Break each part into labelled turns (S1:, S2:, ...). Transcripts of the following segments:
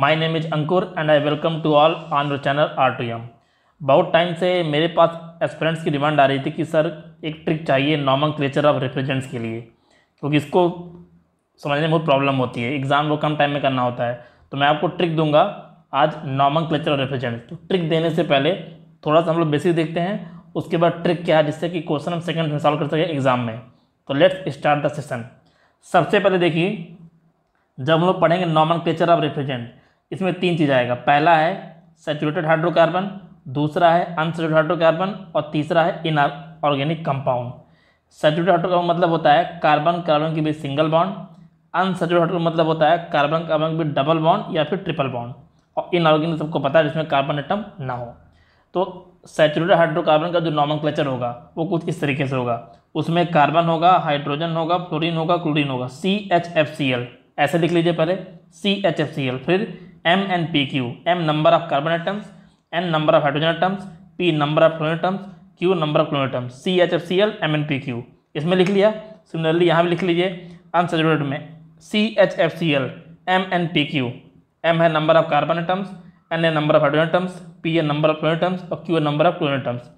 S1: my name is Ankur and I welcome to all on your channel R two M बहुत time से मेरे पास aspirants की demand आ रही थी कि सर एक ट्रिक चाहिए नॉमन क्लेचर ऑफ रेफ्रिजेंट्स के लिए क्योंकि तो इसको समझने में बहुत प्रॉब्लम होती है एग्ज़ाम वो कम टाइम में करना होता है तो मैं आपको ट्रिक दूंगा आज नॉमन क्लेचर ऑफ रेफ्रिजेंट्स तो ट्रिक देने से पहले थोड़ा सा हम लोग बेसिक देखते हैं उसके बाद ट्रिक क्या है जिससे कि क्वेश्चन हम सेकेंड में सॉल्व कर सकें एग्ज़ाम में तो लेट्स स्टार्ट द सेशन सबसे पहले देखिए जब हम लोग पढ़ेंगे नॉमन क्लेचर ऑफ रेफ्रिजेंट इसमें तीन चीज़ आएगा पहला है सेचुरेटेड हाइड्रोकार्बन दूसरा है अनसेचुरेटेड हाइड्रोकार्बन और तीसरा है inorganic compound saturated hydrocarbon मतलब होता है कार्बन कार्बन के बीच सिंगल बॉन्ड अनसेचुरेटेड हाइड्रोकार्बन मतलब होता है कार्बन कार्बन के बीच डबल बॉन्ड या फिर ट्रिपल बॉन्ड और इन ऑर्गेनिक सबको पता है जिसमें कार्बन एटम ना हो तो सेचुरेटेड हाइड्रोकार्बन का जो नॉमन होगा वो कुछ इस तरीके से होगा उसमें कार्बन होगा हाइड्रोजन होगा फ्लोरिन होगा क्लोरिन होगा C H F C L ऐसे लिख लीजिए पहले C H F C L फिर M N P Q M number of carbon atoms N number of hydrogen atoms P number of chlorine atoms Q number of chlorine atoms C H F C L M N P Q इसमें लिख लिया similarly यहाँ भी लिख लीजिए unsaturated में C H F C L M N P Q M है number of carbon atoms N a number of hydrogen atoms P a number of chlorine atoms और Q a number of chlorine atoms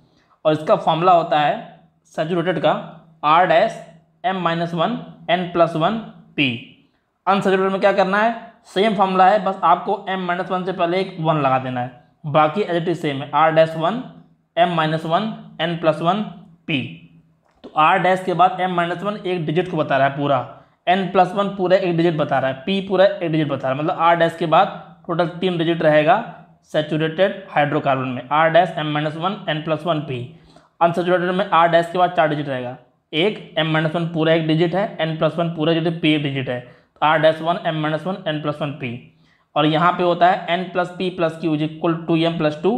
S1: और इसका formula होता है saturated का R dash M minus one N plus one P unsaturated में क्या करना है सेम फॉर्मूला है बस आपको एम माइनस वन से पहले एक वन लगा देना है बाकी एज इट इज सेम है R dash one M minus one N plus one P तो आर डैश के बाद एम माइनस वन एक डिजिट को बता रहा है पूरा एन प्लस वन पूरा एक डिजिट बता रहा है पी पूरा एक डिजिट बता रहा है मतलब आर डैश के बाद टोटल तीन डिजिट रहेगा सेचुरेटेड हाइड्रोकार्बन में R dash M minus one N plus one P unsaturated में आर डैश के बाद चार डिजिट रहेगा एक एम माइनस वन पूरा एक डिजिट है एन प्लस वन पूरा डिजिट पी एक डिजिट है R dash one M minus one N plus one P और यहाँ पे होता है N plus P plus Q is equal to M plus two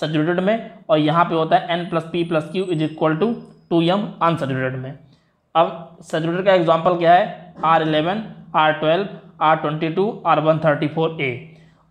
S1: saturated में और यहाँ पे होता है N plus P plus Q is equal to two M unsaturated में अब सचुरेटेड का एग्जाम्पल क्या है R eleven R twelve R twenty two R one thirty four A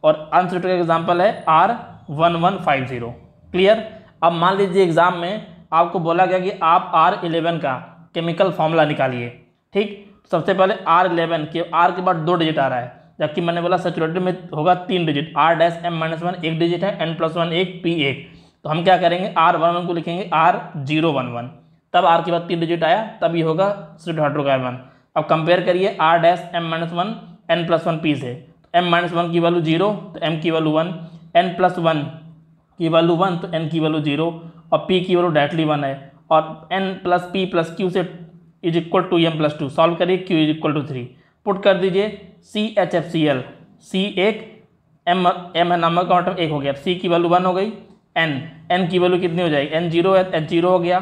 S1: और अनसचुरेटेड का एग्जाम्पल है R one one five zero clear अब मान लीजिए एग्ज़ाम में आपको बोला गया कि आप आर इलेवन का केमिकल फॉर्मूला निकालिए ठीक सबसे पहले आर इलेवन के आर के बाद दो डिजिट आ रहा है जबकि मैंने बोला सेचुरेटेड में होगा तीन digit R dash M minus one एक डिजिट है एन प्लस वन एक पी एक तो हम क्या करेंगे आर वन वन को लिखेंगे आर जीरो वन वन तब आर के बाद तीन डिजिट आया तब ये होगा स्ट्रेट हाइड्रोकार्बन अब कंपेयर करिए R dash M minus one N plus one P से एम माइनस वन की वैल्यू जीरो तो एम की value one N plus one की वैल्यू वन तो एन की वैल्यू जीरो और पी की वैल्यू डायरेक्टली वन है और N plus P plus Q से is equal to M plus two solve करिए Q is equal to three put कर दीजिए C H F C L C एक एम एम है नामक क्वांटम मतलब एक हो गया सी की वैल्यू वन हो गई एन एन की वैल्यू कितनी हो जाएगी एन जीरो है एच जीरो हो गया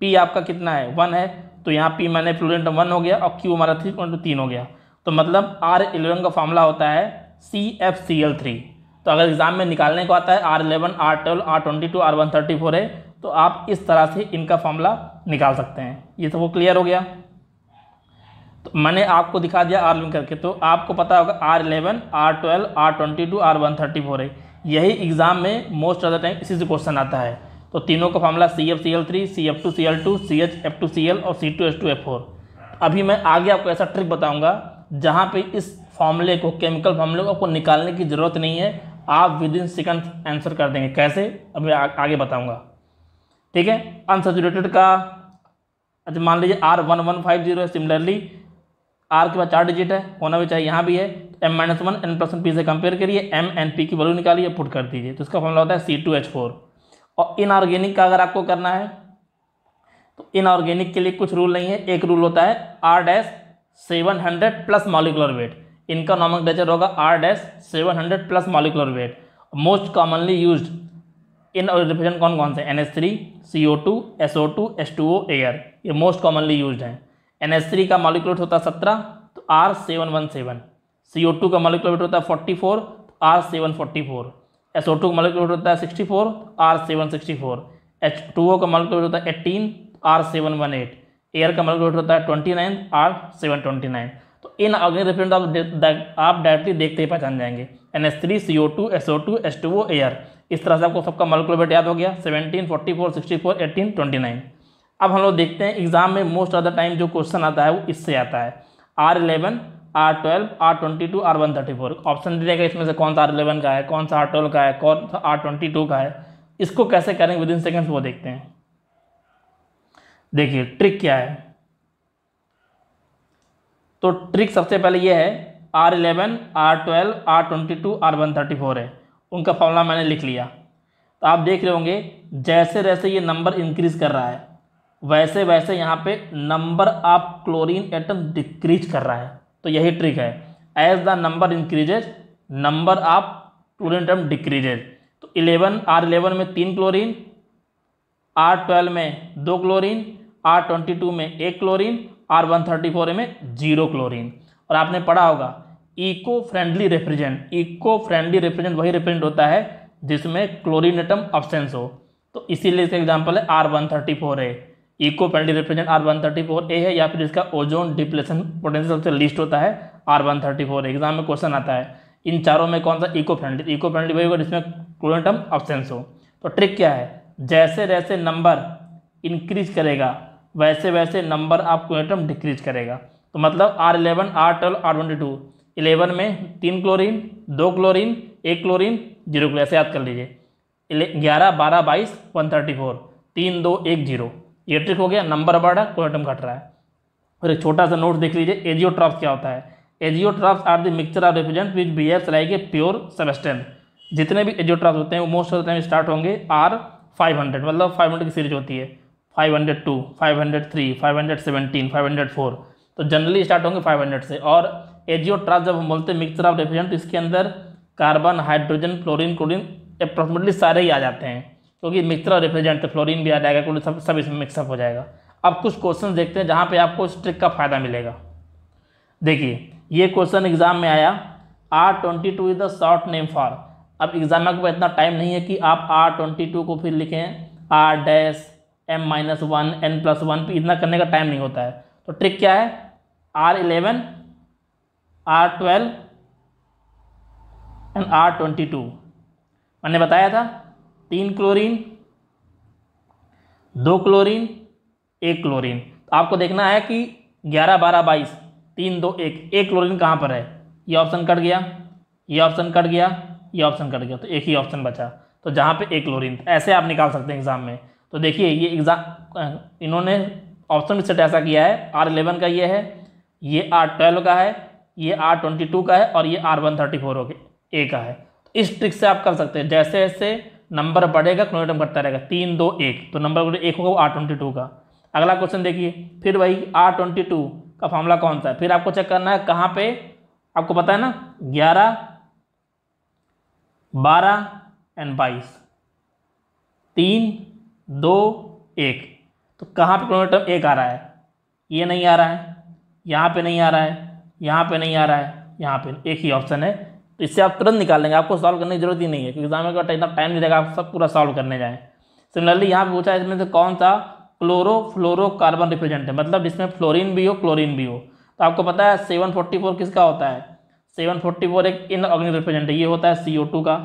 S1: पी आपका कितना है वन है तो यहाँ पी मैंने फ्लूडेंट वन हो गया और क्यू हमारा थ्री पॉइंट तीन हो गया तो मतलब आर इलेवन का फॉर्मूला होता है C F C L three तो अगर एग्ज़ाम में निकालने को आता है R eleven R twelve R twenty two R one thirty four है तो आप इस तरह से इनका फॉर्मूला निकाल सकते हैं ये तो वो क्लियर हो गया तो मैंने आपको दिखा दिया आर लिंक करके तो आपको पता होगा R eleven R twelve R twenty two R one thirty four है यही एग्ज़ाम में मोस्ट ऑफ द टाइम इसी से क्वेश्चन आता है तो तीनों का formula C F C L three C F two C L two C H F two C L और C two H two F four अभी मैं आगे आपको ऐसा ट्रिक बताऊंगा जहाँ पे इस फॉर्मूले को केमिकल फॉर्मूले को आपको निकालने की ज़रूरत नहीं है आप विद इन सेकंड आंसर कर देंगे कैसे अभी मैं आगे बताऊँगा ठीक है अनसेचुरेटेड का अच्छा मान लीजिए R one one five zero है सिमिलरली आर के बाद चार डिजिट है होना भी चाहिए यहाँ भी है M minus one N plus P से कंपेयर करिए एम एन पी की वैल्यू निकालिए पुट कर दीजिए तो इसका फॉर्मला होता है सी टू एच फोर और इनऑर्गेनिक का अगर आपको करना है तो इनऑर्गेनिक के लिए कुछ रूल नहीं है एक रूल होता है R dash seven hundred plus molecular weight इनका नॉमक होगा R dash seven hundred plus molecular weight most commonly use in represent कौन कौन से N S three C O two S O two S two O air ये most commonly use हैं N S three का molecular होता है सत्रह तो R seven one seven C O two का मालिकुलेट होता है फोर्टी फोर तो R seven forty four S O two का मालिकुलेट होता है sixty four R seven sixty four H two O का मालिकुलेट होता है eighteen R seven one eight air का मालिकुलेट होता है twenty nine R seven twenty nine तो इन ऑर्गेनिक रेफ्रिजरेंट आप आप डायरेक्टली देखते ही पहचान जाएंगे N S three C O two S O two S two O air इस तरह से आपको सबका मलकुलबेट याद हो गया seventeen forty four sixty four eighteen twenty nine अब हम लोग देखते हैं एग्जाम में मोस्ट ऑफ द टाइम जो क्वेश्चन आता है वो इससे आता है R eleven R twelve R twenty two R one thirty four option देगा इसमें से कौन सा आर इलेवन का है कौन सा आर ट्वेल्व का है कौन सा आर ट्वेंटी टू का है इसको कैसे करेंगे विद इन सेकेंड्स वो देखते हैं देखिए ट्रिक क्या है तो ट्रिक सबसे पहले ये है R eleven R twelve R twenty two R one thirty four है उनका फॉर्मूला मैंने लिख लिया तो आप देख रहे होंगे जैसे जैसे ये नंबर इंक्रीज़ कर रहा है वैसे वैसे यहाँ पे number of chlorine atom decrease कर रहा है तो यही ट्रिक है as the number increases number of chlorine atom decreases तो इलेवन आर इलेवन में तीन क्लोरीन आर ट्वेल्व में दो क्लोरीन आर ट्वेंटी टू में एक chlorine R one thirty four A में जीरो क्लोरीन और आपने पढ़ा होगा eco friendly refrigerant eco friendly refrigerant वही रेफ्रिजेंट होता है जिसमें क्लोरीन एटम ऑप्शेंस हो तो इसीलिए इसका एग्जाम्पल है R one thirty four A eco friendly refrigerant R one thirty four A है या फिर इसका ओजोन डिप्लेशन पोटेंशियल सबसे लिस्ट होता है R one thirty four exam में क्वेश्चन आता है इन चारों में कौन सा इको फ्रेंडली इको फ्रेंडली वही होगा जिसमें क्लोरीन एटम ऑप्शेंस हो तो ट्रिक क्या है जैसे जैसे नंबर इंक्रीज करेगा वैसे वैसे नंबर आप एटम डिक्रीज करेगा तो मतलब R eleven R twelve R twenty two eleven में तीन क्लोरीन दो क्लोरीन एक क्लोरीन जीरो क्लोरीन ऐसे याद कर लीजिए ग्यारह बारह बाईस वन थर्टी फोर तीन दो एक जीरो ये ट्रिक हो गया नंबर बढ़ रहा है घट रहा है और एक छोटा सा नोट देख लीजिए एजियो ट्रॉप्स क्या होता है azeotropes are the mixture of represent which F like a pure substance जितने भी एजियो ट्रॉप्स होते हैं वो most of the time start होंगे आर फाइव हंड्रेड मतलब फाइव हंड्रेड की सीरीज होती है 502, तो जनरली स्टार्ट होंगे 500 से और एजियोट्रास जब हम बोलते हैं मिक्सचर ऑफ रेफ्रिजरेंट तो इसके अंदर carbon hydrogen fluorine chlorine approximately सारे ही आ जाते हैं क्योंकि मिक्सचर ऑफ रेफ्रिजरेंट तो फ्लोरीन भी आ जाएगा क्लोरिन सब सब इसमें मिक्सअप हो जाएगा अब कुछ क्वेश्चन देखते हैं जहाँ पर आपको इस ट्रिक का फ़ायदा मिलेगा देखिए ये क्वेश्चन एग्ज़ाम में आया R twenty two is the short name for अब एग्ज़ाम में इतना टाइम नहीं है कि आप आर ट्वेंटी टू को फिर लिखें R dash M minus one N plus one पर इतना करने का टाइम नहीं होता है तो ट्रिक क्या है R eleven R twelve and R twenty two मैंने बताया था तीन क्लोरीन दो क्लोरीन एक क्लोरीन तो आपको देखना है कि ग्यारह बारह बाईस तीन दो एक एक क्लोरीन कहाँ पर है ये ऑप्शन कट गया ये ऑप्शन कट गया ये ऑप्शन कट गया तो एक ही ऑप्शन बचा तो जहाँ पे एक क्लोरीन ऐसे आप निकाल सकते हैं एग्जाम में तो देखिए ये एग्जाम इन्होंने ऑप्शन भी सेट ऐसा किया है आर इलेवन का ये है ये आर ट्वेल्व का है ये आर ट्वेंटी टू का है और ये R one thirty four A का है तो इस ट्रिक से आप कर सकते हैं जैसे जैसे नंबर बढ़ेगा क्लोनेटम करता रहेगा तीन दो एक तो नंबर एक होगा वो आर ट्वेंटी टू का अगला क्वेश्चन देखिए फिर वही आर ट्वेंटी टू का फॉर्मूला कौन सा है फिर आपको चेक करना है कहाँ पर आपको पता है ना ग्यारह बारह एंड बाईस तीन दो एक तो कहाँ पे क्लोनेट टर्म एक आ रहा है ये नहीं आ रहा है यहाँ पे नहीं आ रहा है यहाँ पे नहीं आ रहा है यहाँ पे एक ही ऑप्शन है तो इससे आप तुरंत निकाल लेंगे आपको सॉल्व करने की जरूरत ही नहीं है क्योंकि एग्जाम का इतना टाइम नहीं देगा आप सब पूरा सॉल्व करने जाएँ सिमिलरली यहाँ पर पूछा इसमें से कौन सा क्लोरो फ्लोरो कार्बन रिप्रेजेंट है मतलब जिसमें फ्लोरिन भी हो क्लोरिन भी हो तो आपको पता है सेवन फोर्टी फोर किसका होता है सेवन फोर्टी फोर एक इन ऑर्गेनिक रिप्रेजेंट है ये होता है सी ओ टू का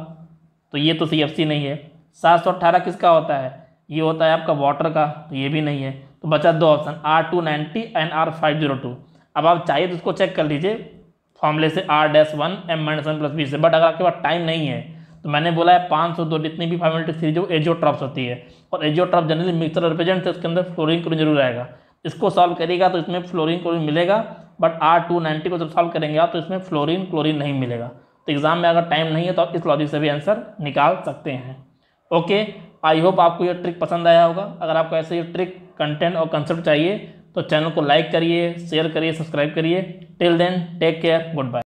S1: तो ये तो सी एफ सी नहीं है सात सौ अट्ठारह किसका होता है ये होता है आपका वाटर का तो ये भी नहीं है तो बचा दो option R two ninety and R five zero two अब आप चाहिए तो उसको चेक कर लीजिए फॉर्मूले से R dash one M minus one plus B से बट अगर आपके पास टाइम नहीं है तो मैंने बोला है पाँच सौ दो जितनी भी फॉर्मेलिटी सीरीज वो एजियो ट्रॉप्स होती है और azeotrope generally mixture represent है उसके अंदर फ्लोरिंग क्लोरिन जरूर आएगा इसको सॉल्व करेगा तो इसमें फ्लोरिन क्लोरिन मिलेगा बट आर टू नाइन्टी को जब सॉल्व करेंगे आप तो इसमें फ्लोरिन क्लोरिन नहीं मिलेगा तो एग्ज़ाम में अगर टाइम नहीं है तो आप इस लॉजिक से भी आंसर निकाल सकते हैं ओके आई होप आपको ये ट्रिक पसंद आया होगा अगर आपको ऐसे ये ट्रिक कंटेंट और कंसेप्ट चाहिए तो चैनल को लाइक करिए शेयर करिए सब्सक्राइब करिए till then take care good bye